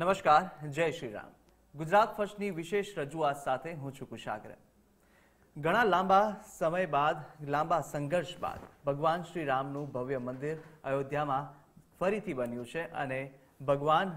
નમસ્કાર જય શ્રી રામ ગુજરાત ફર્સ્ટની વિશેષ રજૂઆત સાથે હું છું કુશાગ્ર ઘણા લાંબા સમય બાદ લાંબા સંઘર્ષ બાદ ભગવાન શ્રી રામનું ભવ્ય મંદિર અયોધ્યામાં ફરીથી બન્યું છે અને ભગવાન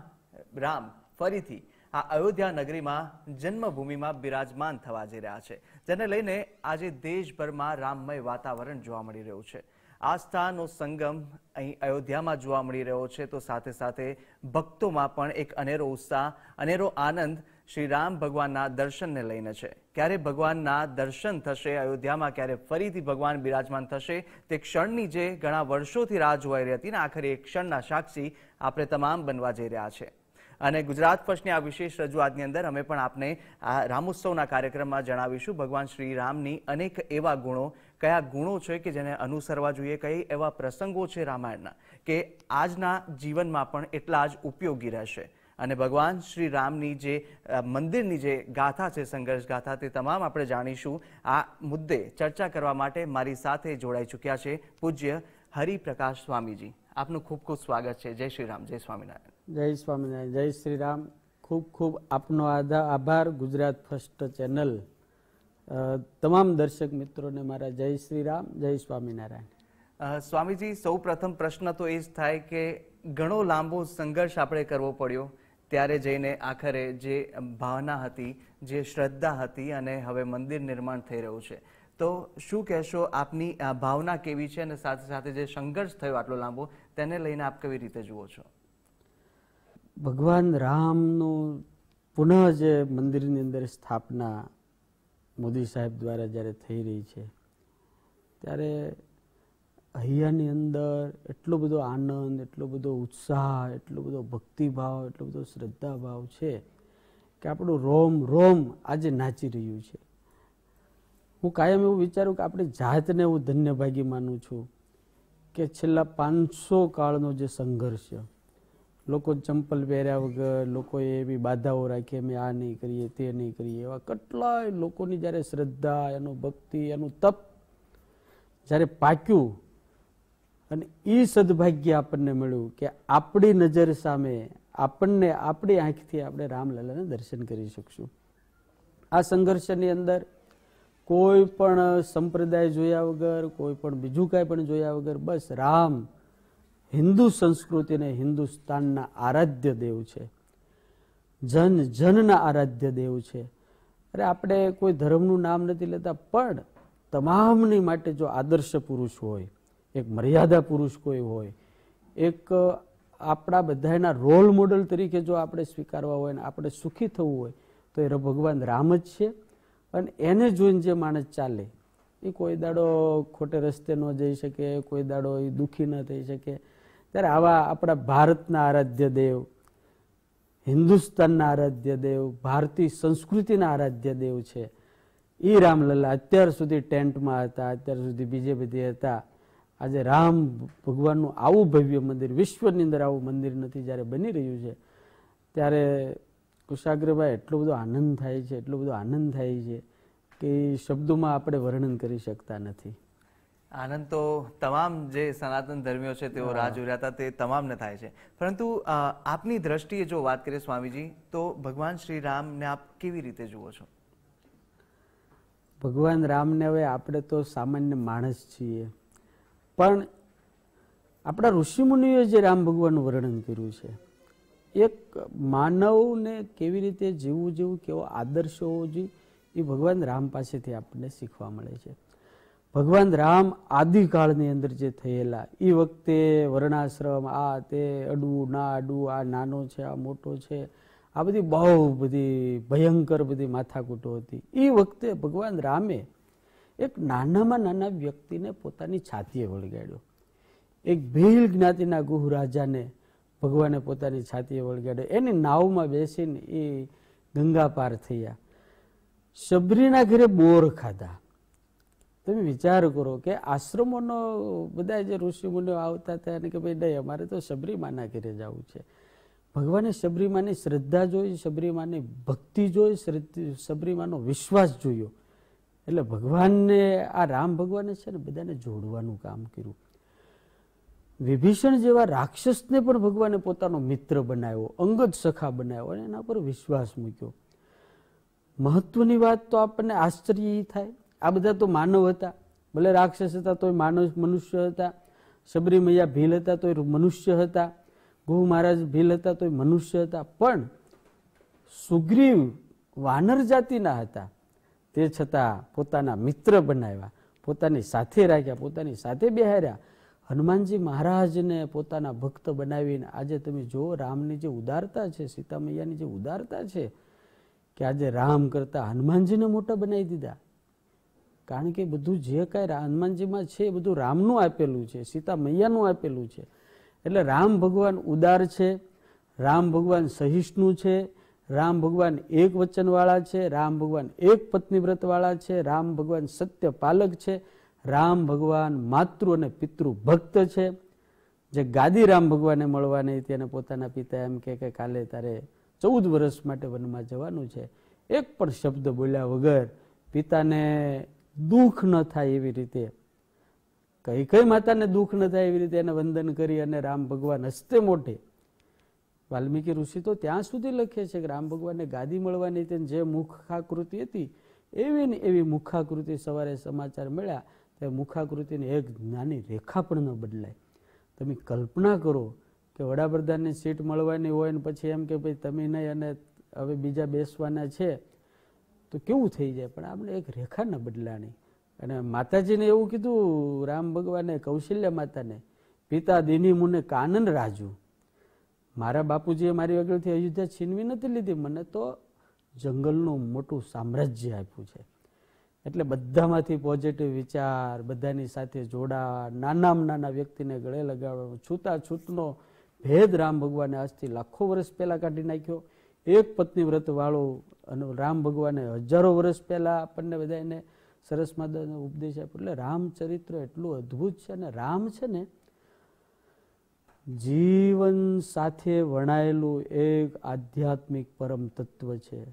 રામ ફરીથી આ અયોધ્યા નગરીમાં જન્મભૂમિમાં બિરાજમાન થવા જઈ રહ્યા છે જેને લઈને આજે દેશભરમાં રામમય વાતાવરણ જોવા મળી રહ્યું છે આસ્થાનો સંગમ અહીં અયોધ્યામાં જોવા મળી રહ્યો છે તો સાથે સાથે ભક્તોમાં પણ એક અનેરો ઉત્સાહ અનેરો આનંદ શ્રી રામ ભગવાનના દર્શનને લઈને છે ક્યારે ભગવાનના દર્શન થશે અયોધ્યામાં ક્યારે ફરીથી ભગવાન બિરાજમાન થશે તે ક્ષણની જે ઘણા વર્ષોથી રાહ જોવાઈ રહી હતી ને આખરે એક ક્ષણના સાક્ષી આપણે તમામ બનવા જઈ રહ્યા છે અને ગુજરાત ફર્સ્ટની આ વિશેષ રજૂઆતની અંદર અમે પણ આપને આ રામોત્સવના કાર્યક્રમમાં જણાવીશું ભગવાન શ્રી રામની અનેક એવા ગુણો કયા ગુણો છે કે જેને અનુસરવા જોઈએ કઈ એવા પ્રસંગો છે રામાયણના કે આજના જીવનમાં પણ એટલા જ ઉપયોગી રહેશે અને ભગવાન શ્રી રામની જે મંદિરની જે ગાથા છે સંઘર્ષ ગાથા તે તમામ આપણે જાણીશું આ મુદ્દે ચર્ચા કરવા માટે મારી સાથે જોડાઈ ચૂક્યા છે પૂજ્ય હરિપ્રકાશ સ્વામીજી આપનું ખૂબ ખૂબ સ્વાગત છે જય શ્રી રામ જય સ્વામિનારાયણ જય સ્વામિનારાયણ જય શ્રી રામ ખૂબ ખૂબ આપનો આધાર આભાર ગુજરાત ફર્સ્ટ ચેનલ તમામ દર્શક મિત્રોને મારા જય શ્રી રામ જય સ્વામિનારાયણ સ્વામીજી સૌ પ્રથમ પ્રશ્ન તો એ જ થાય કે ઘણો લાંબો સંઘર્ષ આપણે કરવો પડ્યો ત્યારે જઈને આખરે જે ભાવના હતી જે શ્રદ્ધા હતી અને હવે મંદિર નિર્માણ થઈ રહ્યું છે તો શું કહેશો આપની ભાવના કેવી છે અને સાથે સાથે જે સંઘર્ષ થયો આટલો લાંબો તેને લઈને આપ કેવી રીતે જુઓ છો ભગવાન રામનું પુનઃ જે મંદિરની અંદર સ્થાપના મોદી સાહેબ દ્વારા જ્યારે થઈ રહી છે ત્યારે અહીંયાની અંદર એટલો બધો આનંદ એટલો બધો ઉત્સાહ એટલો બધો ભક્તિભાવ એટલો બધો શ્રદ્ધાભાવ છે કે આપણું રોમ રોમ આજે નાચી રહ્યું છે હું કાયમ એવું વિચારું કે આપણી જાતને હું ધન્યભાગી માનું છું કે છેલ્લા પાંચસો કાળનો જે સંઘર્ષ લોકો ચંપલ પહેર્યા વગર લોકોએ એવી બાધાઓ રાખી અમે આ નહીં કરીએ તે નહીં કરીએ એવા કેટલાય લોકોની જ્યારે શ્રદ્ધા એનું ભક્તિ એનું તપ જ્યારે પાક્યું અને એ સદભાગ્ય આપણને મળ્યું કે આપણી નજર સામે આપણને આપણી આંખથી આપણે રામલલાને દર્શન કરી શકશું આ સંઘર્ષની અંદર કોઈ પણ સંપ્રદાય જોયા વગર કોઈ પણ બીજું કાંઈ પણ જોયા વગર બસ રામ હિન્દુ સંસ્કૃતિને હિન્દુસ્તાનના આરાધ્ય દેવ છે જન જનના આરાધ્ય દેવ છે અરે આપણે કોઈ ધર્મનું નામ નથી લેતા પણ તમામની માટે જો આદર્શ પુરુષ હોય એક મર્યાદા પુરુષ કોઈ હોય એક આપણા બધાના રોલ મોડલ તરીકે જો આપણે સ્વીકારવા હોય ને આપણે સુખી થવું હોય તો એ ભગવાન રામ જ છે અને એને જોઈને જે માણસ ચાલે એ કોઈ દાડો ખોટે રસ્તે ન જઈ શકે કોઈ દાડો એ દુઃખી ન થઈ શકે ત્યારે આવા આપણા ભારતના આરાધ્ય દેવ હિન્દુસ્તાનના આરાધ્ય દેવ ભારતીય સંસ્કૃતિના આરાધ્ય દેવ છે એ રામલલ્લા અત્યાર સુધી ટેન્ટમાં હતા અત્યાર સુધી બીજે બધી હતા આજે રામ ભગવાનનું આવું ભવ્ય મંદિર વિશ્વની અંદર આવું મંદિર નથી જ્યારે બની રહ્યું છે ત્યારે કુશાગ્રભાઈ એટલો બધો આનંદ થાય છે એટલો બધો આનંદ થાય છે કે શબ્દોમાં આપણે વર્ણન કરી શકતા નથી આનંદ તો તમામ જે સનાતન ધર્મીઓ છે તેઓ રાહ જોઈ રહ્યા હતા તે તમામને થાય છે પરંતુ આપની દ્રષ્ટિએ જો વાત કરીએ સ્વામીજી તો ભગવાન શ્રી રામને આપ કેવી રીતે જુઓ છો ભગવાન રામને હવે આપણે તો સામાન્ય માણસ છીએ પણ આપણા ઋષિમુનિઓએ જે રામ ભગવાનનું વર્ણન કર્યું છે એક માનવને કેવી રીતે જીવવું જેવું કેવો આદર્શ હોવો જોઈએ એ ભગવાન રામ પાસેથી આપણને શીખવા મળે છે ભગવાન રામ આદિકાળની અંદર જે થયેલા એ વખતે વર્ણાશ્રમ આ તે અડવું ના અડવું આ નાનો છે આ મોટો છે આ બધી બહુ બધી ભયંકર બધી માથાકૂટો હતી એ વખતે ભગવાન રામે એક નાનામાં નાના વ્યક્તિને પોતાની છાતીએ વળગાડ્યો એક ભીલ જ્ઞાતિના ગુહ રાજાને ભગવાને પોતાની છાતીએ વળગાડ્યો એની નાવમાં બેસીને એ ગંગા પાર થયા શબરીના ઘરે બોર ખાધા તમે વિચાર કરો કે આશ્રમોનો બધા જે ઋષિમુનિઓ આવતા હતા અને કે ભાઈ નહીં અમારે તો શબરીમાના ઘેરે જવું છે ભગવાને શબરીમાની શ્રદ્ધા જોઈ શબરીમાની ભક્તિ જોઈ શબરીમાનો વિશ્વાસ જોયો એટલે ભગવાનને આ રામ ભગવાને છે ને બધાને જોડવાનું કામ કર્યું વિભીષણ જેવા રાક્ષસને પણ ભગવાને પોતાનો મિત્ર બનાવ્યો અંગત સખા બનાવ્યો અને એના પર વિશ્વાસ મૂક્યો મહત્વની વાત તો આપણને આશ્ચર્ય થાય આ બધા તો માનવ હતા ભલે રાક્ષસ હતા તોય માનવ મનુષ્ય હતા શબરી મૈયા ભીલ હતા તોય મનુષ્ય હતા ગુરુ મહારાજ ભીલ હતા તોય મનુષ્ય હતા પણ સુગ્રીવ વાનર જાતિના હતા તે છતાં પોતાના મિત્ર બનાવ્યા પોતાની સાથે રાખ્યા પોતાની સાથે બેહાર્યા હનુમાનજી મહારાજને પોતાના ભક્ત બનાવીને આજે તમે જો રામની જે ઉદારતા છે સીતામૈયાની જે ઉદારતા છે કે આજે રામ કરતા હનુમાનજીને મોટા બનાવી દીધા કારણ કે બધું જે કાંઈ હનુમાનજીમાં છે એ બધું રામનું આપેલું છે સીતા મૈયાનું આપેલું છે એટલે રામ ભગવાન ઉદાર છે રામ ભગવાન સહિષ્ણુ છે રામ ભગવાન એક વચનવાળા છે રામ ભગવાન એક પત્નીવ્રતવાળા છે રામ ભગવાન સત્ય પાલક છે રામ ભગવાન માતૃ અને પિતૃ ભક્ત છે જે ગાદી રામ ભગવાને મળવાની નહીં તેને પોતાના પિતા એમ કે કાલે તારે ચૌદ વર્ષ માટે વનમાં જવાનું છે એક પણ શબ્દ બોલ્યા વગર પિતાને દુઃખ ન થાય એવી રીતે કઈ કઈ માતાને દુઃખ ન થાય એવી રીતે એને વંદન કરી અને રામ ભગવાન હસ્તે મોટે વાલ્મીકી ઋષિ તો ત્યાં સુધી લખે છે કે રામ ભગવાનને ગાદી મળવાની તેને જે મુખાકૃતિ હતી એવી ને એવી મુખાકૃતિ સવારે સમાચાર મળ્યા તો મુખાકૃતિને એક નાની રેખા પણ ન બદલાય તમે કલ્પના કરો કે વડાપ્રધાનની સીટ મળવાની હોય ને પછી એમ કે ભાઈ તમે નહીં અને હવે બીજા બેસવાના છે તો કેવું થઈ જાય પણ આપણે એક રેખાના બદલાણી અને માતાજીને એવું કીધું રામ ભગવાને કૌશલ્ય માતાને પિતા દિની મુને કાનન રાજુ મારા બાપુજીએ મારી આગળથી અયોધ્યા છીનવી નથી લીધી મને તો જંગલનું મોટું સામ્રાજ્ય આપ્યું છે એટલે બધામાંથી પોઝિટિવ વિચાર બધાની સાથે જોડા નાનામાં નાના વ્યક્તિને ગળે લગાડવાનો છૂતા છૂતનો ભેદ રામ ભગવાને આજથી લાખો વર્ષ પહેલાં કાઢી નાખ્યો એક પત્ની વ્રત વાળો અને રામ ભગવાને હજારો વર્ષ પહેલા આપણને બધાને સરસ માતાનો ઉપદેશ આપ્યો એટલે રામચરિત્ર એટલું અદ્ભુત છે અને રામ છે ને જીવન સાથે વણાયેલું એક આધ્યાત્મિક પરમ તત્વ છે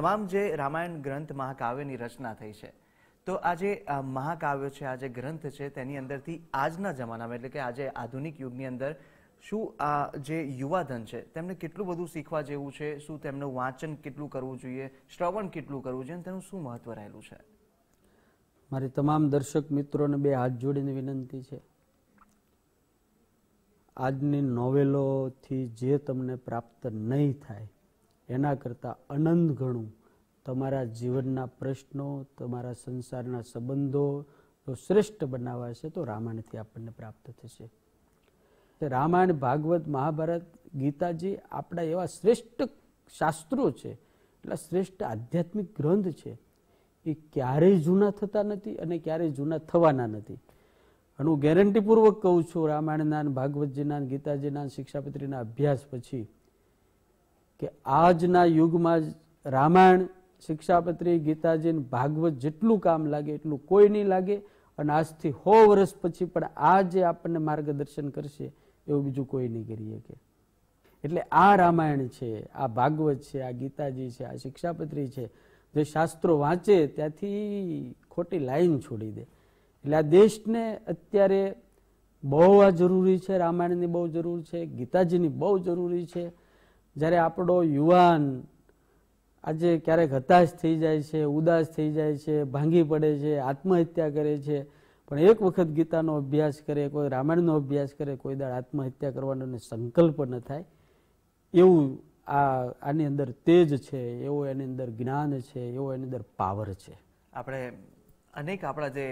તમામ જે રામાયણ ગ્રંથ મહાકાવ્યની રચના થઈ છે તો આ જે મહાકાવ્ય છે આ જે ગ્રંથ છે તેની અંદરથી આજના જમાનામાં એટલે કે આજે આધુનિક યુગની અંદર શું આ જે યુવાધન છે તેમને કેટલું બધું શીખવા જેવું છે શું તેમનું વાંચન કેટલું કરવું જોઈએ શ્રવણ કેટલું કરવું જોઈએ તેનું શું મહત્વ રહેલું છે મારી તમામ દર્શક મિત્રોને બે હાથ જોડીને વિનંતી છે આજની નોવેલોથી જે તમને પ્રાપ્ત નહીં થાય એના કરતાં અનંત ગણું તમારા જીવનના પ્રશ્નો તમારા સંસારના સંબંધો જો શ્રેષ્ઠ બનાવાશે તો રામાયણથી આપણને પ્રાપ્ત થશે રામાયણ ભાગવત મહાભારત ગીતાજી આપણા એવા શ્રેષ્ઠ શાસ્ત્રો છે એટલા શ્રેષ્ઠ આધ્યાત્મિક ગ્રંથ છે એ ક્યારેય જૂના થતા નથી અને ક્યારેય જૂના થવાના નથી અને હું ગેરંટીપૂર્વક કહું છું રામાયણના ભાગવતજીના ગીતાજીના શિક્ષાપત્રીના અભ્યાસ પછી કે આજના યુગમાં રામાયણ શિક્ષાપત્રી ગીતાજી ભાગવત જેટલું કામ લાગે એટલું કોઈ નહીં લાગે અને આજથી સો વર્ષ પછી પણ આ જે આપણને માર્ગદર્શન કરશે એવું બીજું કોઈ નહીં કરી શકે એટલે આ રામાયણ છે આ ભાગવત છે આ ગીતાજી છે આ શિક્ષાપત્રી છે જે શાસ્ત્રો વાંચે ત્યાંથી ખોટી લાઈન છોડી દે એટલે આ દેશને અત્યારે બહુ આ જરૂરી છે રામાયણની બહુ જરૂર છે ગીતાજીની બહુ જરૂરી છે જ્યારે આપણો યુવાન આજે ક્યારેક હતાશ થઈ જાય છે ઉદાસ થઈ જાય છે ભાંગી પડે છે આત્મહત્યા કરે છે પણ એક વખત ગીતાનો અભ્યાસ કરે કોઈ રામાયણનો અભ્યાસ કરે કોઈ દાળ આત્મહત્યા કરવાનો સંકલ્પ ન થાય એવું આ આની અંદર તેજ છે એવો એની અંદર જ્ઞાન છે એવો એની અંદર પાવર છે આપણે અનેક આપણા જે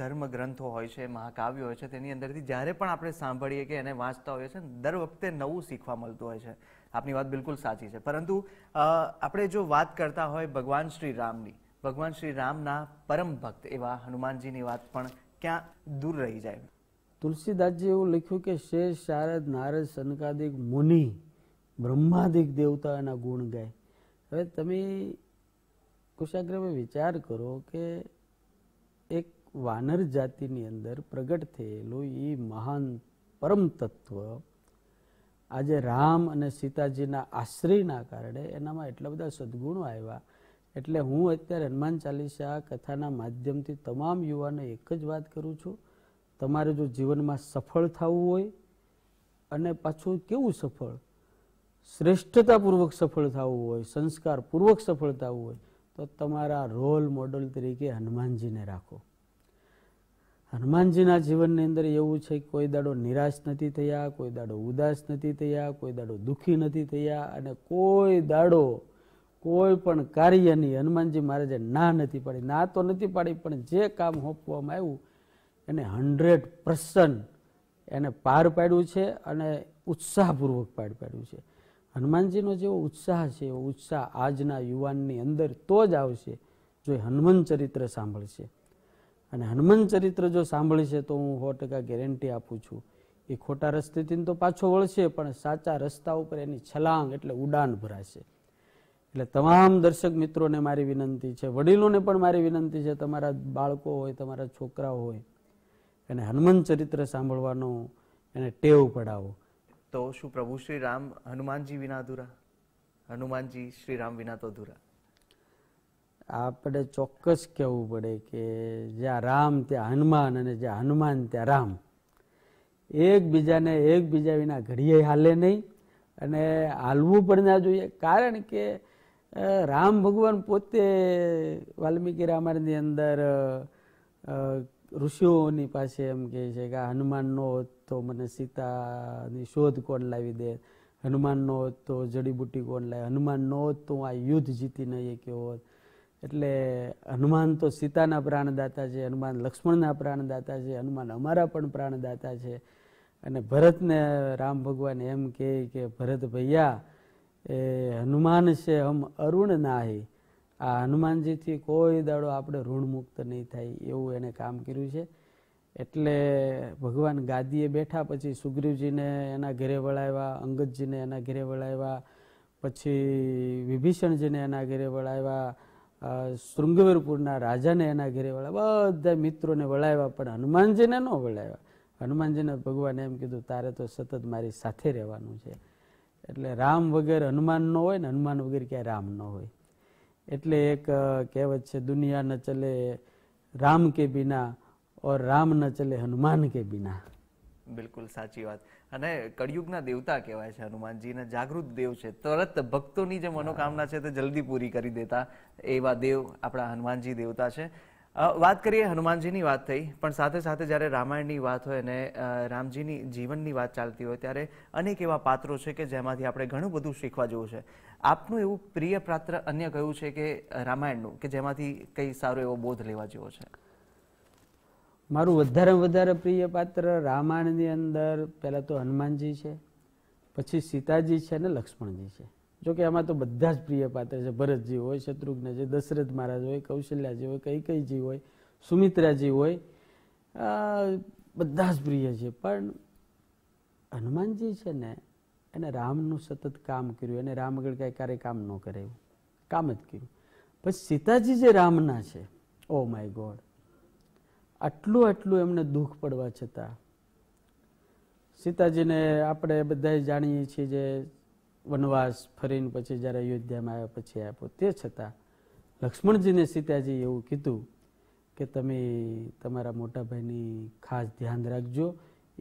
ધર્મ ગ્રંથો હોય છે મહાકાવ્યો હોય છે તેની અંદરથી જ્યારે પણ આપણે સાંભળીએ કે એને વાંચતા હોઈએ છીએ દર વખતે નવું શીખવા મળતું હોય છે આપની વાત બિલકુલ સાચી છે પરંતુ આપણે જો વાત કરતા હોય ભગવાન શ્રી રામની ભગવાન શ્રી રામના પરમ ભક્ત એવા હનુમાનજીની વાત પણ ક્યાં દૂર રહી જાય તુલસીદાસજી એવું લખ્યું કે શેષ શારદ નારદ સનકાદિક મુનિ બ્રહ્માદિક દેવતા એના ગુણ ગાય હવે તમે કુશાગ્રમે વિચાર કરો કે એક વાનર જાતિની અંદર પ્રગટ થયેલું એ મહાન પરમ તત્વ આજે રામ અને સીતાજીના આશ્રયના કારણે એનામાં એટલા બધા સદગુણો આવ્યા એટલે હું અત્યારે હનુમાન ચાલીસા કથાના માધ્યમથી તમામ યુવાને એક જ વાત કરું છું તમારે જો જીવનમાં સફળ થવું હોય અને પાછું કેવું સફળ શ્રેષ્ઠતાપૂર્વક સફળ થવું હોય સંસ્કારપૂર્વક સફળ થવું હોય તો તમારા રોલ મોડલ તરીકે હનુમાનજીને રાખો હનુમાનજીના જીવનની અંદર એવું છે કોઈ દાડો નિરાશ નથી થયા કોઈ દાડો ઉદાસ નથી થયા કોઈ દાડો દુઃખી નથી થયા અને કોઈ દાડો કોઈ પણ કાર્યની હનુમાનજી મહારાજે ના નથી પાડી ના તો નથી પાડી પણ જે કામ હોપવામાં આવ્યું એને હંડ્રેડ પર્સન્ટ એને પાર પાડ્યું છે અને ઉત્સાહપૂર્વક પાર પાડ્યું છે હનુમાનજીનો જેવો ઉત્સાહ છે એવો ઉત્સાહ આજના યુવાનની અંદર તો જ આવશે જો એ હનુમાન ચરિત્ર સાંભળશે અને હનુમાન ચરિત્ર જો સાંભળશે તો હું સો ટકા ગેરંટી આપું છું એ ખોટા રસ્તેથી તો પાછો વળશે પણ સાચા રસ્તા ઉપર એની છલાંગ એટલે ઉડાન ભરાશે એટલે તમામ દર્શક મિત્રોને મારી વિનંતી છે વડીલોને પણ મારી વિનંતી છે તમારા બાળકો હોય તમારા છોકરાઓ હોય એને હનુમાન ચરિત્ર સાંભળવાનો એને ટેવ પડાવો તો શું પ્રભુ શ્રી રામ હનુમાનજી વિના અધૂરા હનુમાનજી શ્રી રામ વિના તો અધૂરા આપણે ચોક્કસ કહેવું પડે કે જ્યાં રામ ત્યાં હનુમાન અને જ્યાં હનુમાન ત્યાં રામ એકબીજાને એકબીજા વિના ઘડીએ હાલે નહીં અને હાલવું પણ ના જોઈએ કારણ કે રામ ભગવાન પોતે વાલ્મીકી રામાયણની અંદર ઋષિઓની પાસે એમ કહે છે કે આ હનુમાન નો હોત તો મને સીતાની શોધ કોણ લાવી દે હનુમાન નો હોત તો જડીબુટી કોણ લાવે હનુમાન નો હોત તો હું આ યુદ્ધ જીતી નહીં કે હોત એટલે હનુમાન તો સીતાના પ્રાણદાતા છે હનુમાન લક્ષ્મણના પ્રાણદાતા છે હનુમાન અમારા પણ પ્રાણદાતા છે અને ભરતને રામ ભગવાન એમ કહે કે ભરત ભૈયા એ હનુમાન છે હમ અરુણ નાહી આ હનુમાનજીથી કોઈ દાડો આપણે ઋણમુક્ત નહીં થાય એવું એને કામ કર્યું છે એટલે ભગવાન ગાદીએ બેઠા પછી સુગ્રીવજીને એના ઘરે વળાવ્યા અંગદજીને એના ઘરે વળાવ્યા પછી વિભીષણજીને એના ઘરે વળાવ્યા શૃંગવીરપુરના રાજાને એના ઘરે વળાવ્યા બધા મિત્રોને વળાવ્યા પણ હનુમાનજીને ન વળાવ્યા હનુમાનજીને ભગવાન એમ કીધું તારે તો સતત મારી સાથે રહેવાનું છે એટલે રામ વગેરે હનુમાન ન હોય ને હનુમાન વગેરે ક્યાંય રામ ન હોય એટલે એક કહેવત છે દુનિયા ન ચલે રામ કે બિના ઓર રામ ન ચલે હનુમાન કે બિના બિલકુલ સાચી વાત અને કળિયુગના દેવતા કહેવાય છે હનુમાનજીને જાગૃત દેવ છે તરત ભક્તોની જે મનોકામના છે તે જલ્દી પૂરી કરી દેતા એવા દેવ આપણા હનુમાનજી દેવતા છે વાત કરીએ હનુમાનજીની વાત થઈ પણ સાથે સાથે જ્યારે રામાયણની વાત હોય અને રામજીની જીવનની વાત ચાલતી હોય ત્યારે અનેક એવા પાત્રો છે કે જેમાંથી આપણે ઘણું બધું શીખવા જેવું છે આપનું એવું પ્રિય પાત્ર અન્ય કયું છે કે રામાયણનું કે જેમાંથી કંઈ સારો એવો બોધ લેવા જેવો છે મારું વધારે વધારે પ્રિય પાત્ર રામાયણની અંદર પહેલાં તો હનુમાનજી છે પછી સીતાજી છે અને લક્ષ્મણજી છે જોકે આમાં તો બધા જ પ્રિય પાત્ર છે ભરતજી હોય શત્રુઘ્ન છે દશરથ મહારાજ હોય કૌશલ્યાજી હોય કૈકઈજી હોય સુમિત્રાજી હોય બધા જ પ્રિય છે પણ હનુમાનજી છે ને એને રામનું સતત કામ કર્યું એને રામગઢ કાંઈ ક્યારે કામ ન કરે એવું કામ જ કર્યું પછી સીતાજી જે રામના છે ઓ માય ગોડ આટલું આટલું એમને દુઃખ પડવા છતાં સીતાજીને આપણે બધા જાણીએ છીએ જે વનવાસ ફરીને પછી જ્યારે અયોધ્યામાં આવ્યા પછી આપ્યો તે છતાં લક્ષ્મણજીને સીતાજી એવું કીધું કે તમે તમારા મોટાભાઈની ખાસ ધ્યાન રાખજો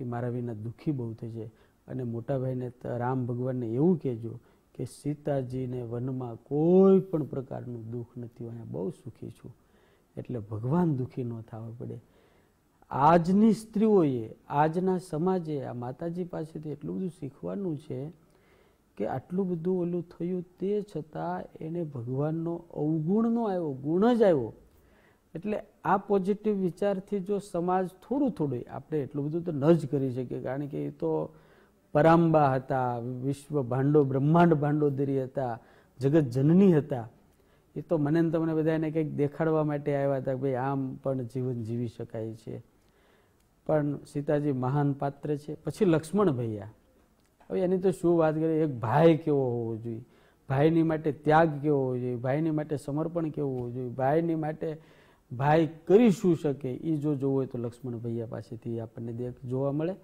એ મારા વિના દુઃખી બહુ થશે અને મોટાભાઈને રામ ભગવાનને એવું કહેજો કે સીતાજીને વનમાં કોઈ પણ પ્રકારનું દુઃખ નથી અહીંયા બહુ સુખી છું એટલે ભગવાન દુઃખી ન થવા પડે આજની સ્ત્રીઓએ આજના સમાજે આ માતાજી પાસેથી એટલું બધું શીખવાનું છે કે આટલું બધું ઓલું થયું તે છતાં એને ભગવાનનો અવગુણનો આવ્યો ગુણ જ આવ્યો એટલે આ પોઝિટિવ વિચારથી જો સમાજ થોડું થોડું આપણે એટલું બધું તો ન જ કરી શકીએ કારણ કે એ તો પરાંબા હતા વિશ્વ ભાંડો બ્રહ્માંડ ભાંડોદરી હતા જગત જનની હતા એ તો મને તમને બધા એને કંઈક દેખાડવા માટે આવ્યા હતા ભાઈ આમ પણ જીવન જીવી શકાય છે પણ સીતાજી મહાન પાત્ર છે પછી લક્ષ્મણ ભૈયા હવે એની તો શું વાત કરીએ એક ભાઈ કેવો હોવો જોઈએ ભાઈની માટે ત્યાગ કેવો હોવો જોઈએ ભાઈની માટે સમર્પણ કેવું હોવું જોઈએ ભાઈની માટે ભાઈ કરી શું શકે એ જો જોવું હોય તો લક્ષ્મણ ભૈયા પાસેથી આપણને દેખ જોવા મળે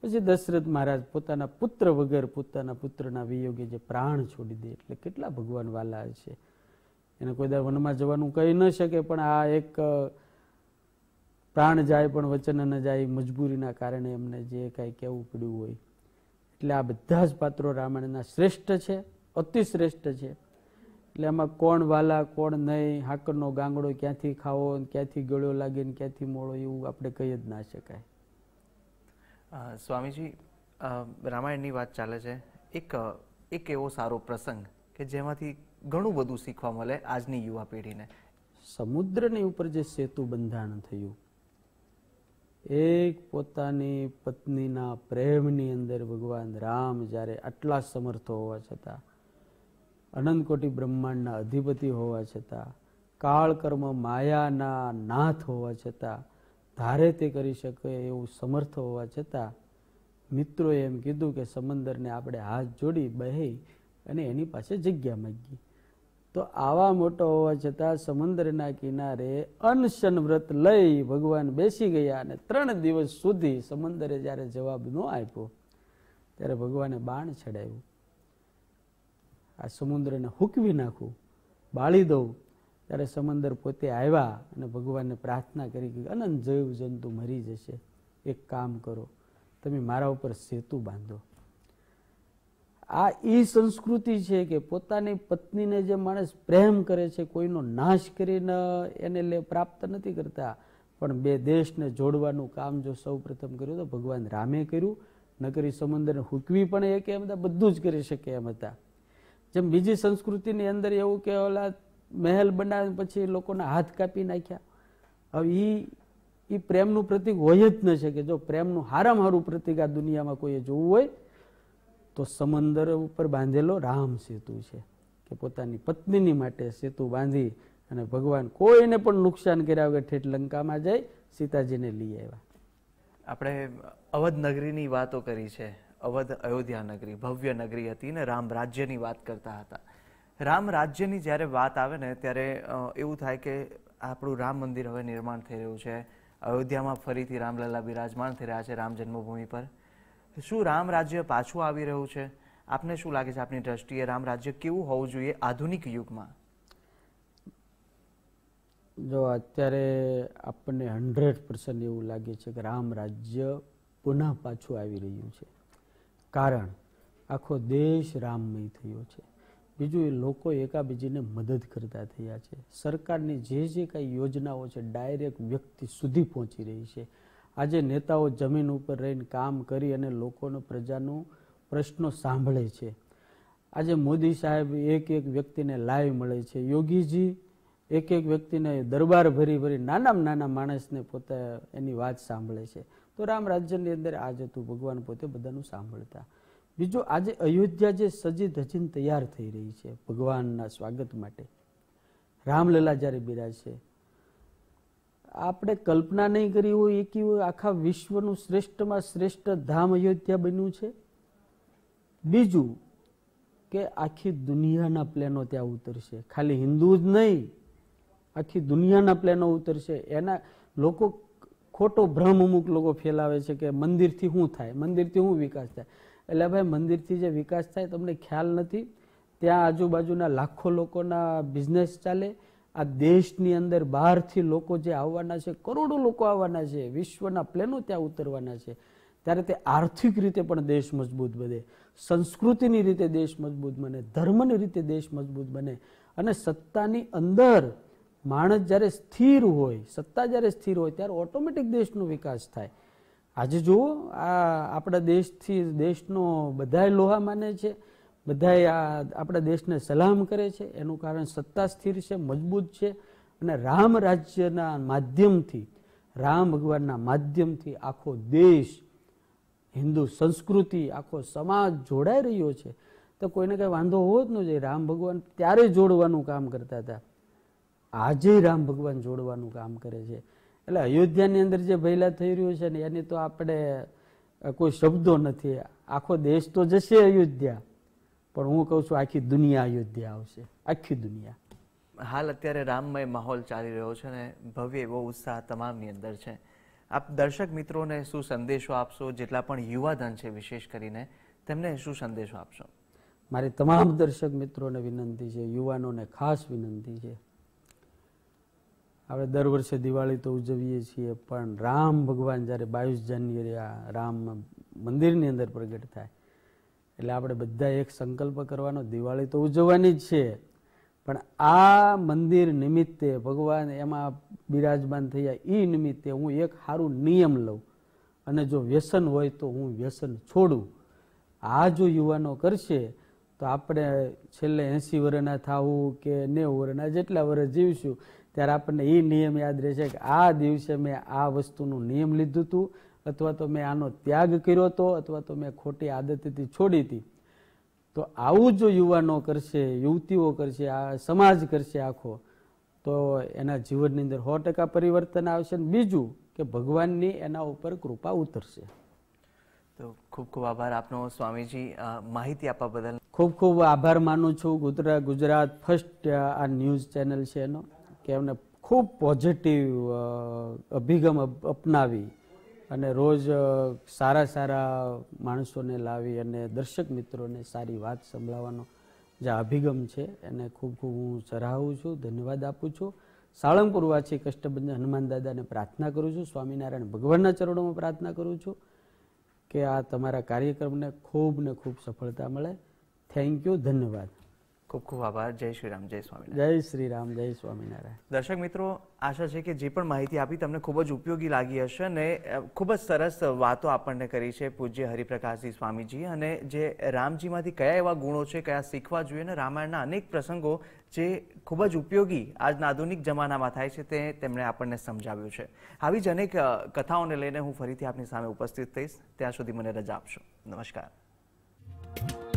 પછી દશરથ મહારાજ પોતાના પુત્ર વગર પોતાના પુત્રના વિયોગે જે પ્રાણ છોડી દે એટલે કેટલા ભગવાન વાલા છે એને કોઈ દર વનમાં જવાનું કહી ન શકે પણ આ એક પ્રાણ જાય પણ વચન ન જાય મજબૂરીના કારણે એમને જે કાંઈ કહેવું પડ્યું હોય એટલે આ બધા જ પાત્રો રામાયણના શ્રેષ્ઠ છે અતિશ્રેષ્ઠ છે એટલે આમાં કોણ વાલા કોણ નહીં હાકરનો ગાંગડો ક્યાંથી ખાવો ક્યાંથી ગળ્યો લાગે ને ક્યાંથી મોળો એવું આપણે કહી જ ના શકાય સ્વામીજી રામાયણની વાત ચાલે છે એક એક એવો સારો પ્રસંગ કે જેમાંથી ઘણું બધું શીખવા મળે આજની યુવા પેઢીને સમુદ્રની ઉપર જે સેતુ બંધારણ થયું એક પોતાની પત્નીના પ્રેમની અંદર ભગવાન રામ જ્યારે આટલા સમર્થ હોવા છતાં અનંત બ્રહ્માંડના અધિપતિ હોવા છતાં કાળકર્મ માયાના નાથ હોવા છતાં ધારે તે કરી શકે એવું સમર્થ હોવા છતાં મિત્રોએ એમ કીધું કે સમંદરને આપણે હાથ જોડી બહે અને એની પાસે જગ્યા માગી તો આવા મોટો હોવા છતાં સમુદ્રના કિનારે અનશન વ્રત લઈ ભગવાન બેસી ગયા અને ત્રણ દિવસ સુધી સમુદ્રે જ્યારે જવાબ ન આપ્યો ત્યારે ભગવાને બાણ છડાવ્યું આ સમુદ્રને હૂકવી નાખું બાળી દઉં ત્યારે સમંદર પોતે આવ્યા અને ભગવાનને પ્રાર્થના કરી કે અનંત જૈવ જંતુ મરી જશે એક કામ કરો તમે મારા ઉપર સેતુ બાંધો આ એ સંસ્કૃતિ છે કે પોતાની પત્નીને જે માણસ પ્રેમ કરે છે કોઈનો નાશ કરીને એને લે પ્રાપ્ત નથી કરતા પણ બે દેશને જોડવાનું કામ જો સૌ પ્રથમ કર્યું તો ભગવાન રામે કર્યું નકરી સમુદ્રને હૂકવી પણ એ કે એમ હતા બધું જ કરી શકે એમ હતા જેમ બીજી સંસ્કૃતિની અંદર એવું કે ઓલા મહેલ બનાવ્યા પછી લોકોના હાથ કાપી નાખ્યા હવે એ એ પ્રેમનું પ્રતિક હોય જ ન શકે જો પ્રેમનું હારામ હારું પ્રતિક આ દુનિયામાં કોઈએ જોવું હોય તો સમંદર ઉપર બાંધેલો રામ સેતુ છે કે પોતાની પત્નીની માટે સેતુ બાંધી અને ભગવાન કોઈને પણ નુકસાન કર્યા વગર ઠેઠ લંકામાં જઈ સીતાજીને લઈ આવ્યા આપણે અવધ નગરીની વાતો કરી છે અવધ અયોધ્યા નગરી ભવ્ય નગરી હતી ને રામ રાજ્યની વાત કરતા હતા રામ રાજ્યની જ્યારે વાત આવે ને ત્યારે એવું થાય કે આપણું રામ મંદિર હવે નિર્માણ થઈ રહ્યું છે અયોધ્યામાં ફરીથી રામલલા બિરાજમાન થઈ રહ્યા છે રામ જન્મભૂમિ પર શું રામ રાજ્ય પાછું આવી રહ્યું છે આપને શું લાગે છે આપની દ્રષ્ટિએ રામ રાજ્ય કેવું હોવું જોઈએ આધુનિક યુગમાં જો અત્યારે આપણને હંડ્રેડ પર્સન્ટ એવું લાગે છે કે રામ રાજ્ય પુનઃ પાછું આવી રહ્યું છે કારણ આખો દેશ રામમય થયો છે બીજું એ લોકો એકાબીજીને મદદ કરતા થયા છે સરકારની જે જે કાંઈ યોજનાઓ છે ડાયરેક્ટ વ્યક્તિ સુધી પહોંચી રહી છે આજે નેતાઓ જમીન ઉપર રહીને કામ કરી અને લોકોનો પ્રજાનો પ્રશ્નો સાંભળે છે આજે મોદી સાહેબ એક એક વ્યક્તિને લાઈવ મળે છે યોગીજી એક એક વ્યક્તિને દરબાર ભરી ભરી નાનામાં નાના માણસને પોતે એની વાત સાંભળે છે તો રામ રાજ્યની અંદર આ જ હતું ભગવાન પોતે બધાનું સાંભળતા બીજું આજે અયોધ્યા જે સજી ધજીન તૈયાર થઈ રહી છે ભગવાનના સ્વાગત માટે રામલલા જ્યારે બિરાજશે આપણે કલ્પના નહીં કરી હોય એકી હોય આખા વિશ્વનું શ્રેષ્ઠમાં શ્રેષ્ઠ ધામ અયોધ્યા બન્યું છે બીજું કે આખી દુનિયાના પ્લેનો ત્યાં ઉતરશે ખાલી હિન્દુ જ નહીં આખી દુનિયાના પ્લેનો ઉતરશે એના લોકો ખોટો ભ્રમ અમુક લોકો ફેલાવે છે કે મંદિરથી શું થાય મંદિરથી શું વિકાસ થાય એટલે ભાઈ મંદિરથી જે વિકાસ થાય તમને ખ્યાલ નથી ત્યાં આજુબાજુના લાખો લોકોના બિઝનેસ ચાલે આ દેશની અંદર બહારથી લોકો જે આવવાના છે કરોડો લોકો આવવાના છે વિશ્વના પ્લેનો ત્યાં ઉતરવાના છે ત્યારે તે આર્થિક રીતે પણ દેશ મજબૂત બને સંસ્કૃતિની રીતે દેશ મજબૂત બને ધર્મની રીતે દેશ મજબૂત બને અને સત્તાની અંદર માણસ જ્યારે સ્થિર હોય સત્તા જ્યારે સ્થિર હોય ત્યારે ઓટોમેટિક દેશનો વિકાસ થાય આજે જુઓ આ આપણા દેશથી દેશનો બધાય લોહા માને છે બધાએ આ આપણા દેશને સલામ કરે છે એનું કારણ સત્તા સ્થિર છે મજબૂત છે અને રામ રાજ્યના માધ્યમથી રામ ભગવાનના માધ્યમથી આખો દેશ હિન્દુ સંસ્કૃતિ આખો સમાજ જોડાઈ રહ્યો છે તો કોઈને કંઈ વાંધો હોવો જ ન જોઈએ રામ ભગવાન ત્યારે જોડવાનું કામ કરતા હતા આજે રામ ભગવાન જોડવાનું કામ કરે છે એટલે અયોધ્યાની અંદર જે ભયલા થઈ રહ્યું છે ને એની તો આપણે કોઈ શબ્દો નથી આખો દેશ તો જશે અયોધ્યા પણ હું કહું છું આખી દુનિયા અયોધ્યા આવશે આખી દુનિયા હાલ અત્યારે રામમય માહોલ ચાલી રહ્યો છે અને ભવ્ય એવો ઉત્સાહ તમામની અંદર છે આપ દર્શક મિત્રોને શું સંદેશો આપશો જેટલા પણ યુવાધન છે વિશેષ કરીને તેમને શું સંદેશો આપશો મારી તમામ દર્શક મિત્રોને વિનંતી છે યુવાનોને ખાસ વિનંતી છે આપણે દર વર્ષે દિવાળી તો ઉજવીએ છીએ પણ રામ ભગવાન જ્યારે બાવીસ જાન્યુઆરી આ રામ મંદિરની અંદર પ્રગટ થાય એટલે આપણે બધા એક સંકલ્પ કરવાનો દિવાળી તો ઉજવવાની જ છે પણ આ મંદિર નિમિત્તે ભગવાન એમાં બિરાજમાન થયા એ નિમિત્તે હું એક સારું નિયમ લઉં અને જો વ્યસન હોય તો હું વ્યસન છોડું આ જો યુવાનો કરશે તો આપણે છેલ્લે એંસી વર્ષના થવું કે નેવું વર્ષના જેટલા વર્ષ જીવશું ત્યારે આપણને એ નિયમ યાદ રહેશે કે આ દિવસે મેં આ વસ્તુનું નિયમ લીધું હતું અથવા તો મેં આનો ત્યાગ કર્યો હતો અથવા તો મેં ખોટી આદતથી છોડી હતી તો આવું જો યુવાનો કરશે યુવતીઓ કરશે આ સમાજ કરશે આખો તો એના જીવનની અંદર સો ટકા પરિવર્તન આવશે અને બીજું કે ભગવાનની એના ઉપર કૃપા ઉતરશે તો ખૂબ ખૂબ આભાર આપનો સ્વામીજી માહિતી આપવા બદલ ખૂબ ખૂબ આભાર માનું છું ગુજરાત ગુજરાત ફર્સ્ટ આ ન્યૂઝ ચેનલ છે એનો કે એમને ખૂબ પોઝિટિવ અભિગમ અપનાવી અને રોજ સારા સારા માણસોને લાવી અને દર્શક મિત્રોને સારી વાત સંભળાવવાનો જે અભિગમ છે એને ખૂબ ખૂબ હું સરાહું છું ધન્યવાદ આપું છું સાળંગપુર વાંચી કષ્ટબંધ હનુમાન દાદાને પ્રાર્થના કરું છું સ્વામિનારાયણ ભગવાનના ચરણોમાં પ્રાર્થના કરું છું કે આ તમારા કાર્યક્રમને ખૂબ ને ખૂબ સફળતા મળે થેન્ક યુ ધન્યવાદ ખૂબ ખૂબ આભાર જય શ્રી રામ જય સ્વામી જય શ્રી રામ જય સ્વામિનારાયણ દર્શક મિત્રો આશા છે કે જે પણ માહિતી આપી તમને ખૂબ જ ઉપયોગી લાગી હશે અને ખૂબ જ સરસ વાતો આપણને કરી છે પૂજ્ય હરિપ્રકાશજી સ્વામીજી અને જે રામજીમાંથી કયા એવા ગુણો છે કયા શીખવા જોઈએ અને રામાયણના અનેક પ્રસંગો જે ખૂબ જ ઉપયોગી આજના આધુનિક જમાનામાં થાય છે તે તેમણે આપણને સમજાવ્યું છે આવી જ અનેક કથાઓને લઈને હું ફરીથી આપની સામે ઉપસ્થિત થઈશ ત્યાં સુધી મને રજા આપશો નમસ્કાર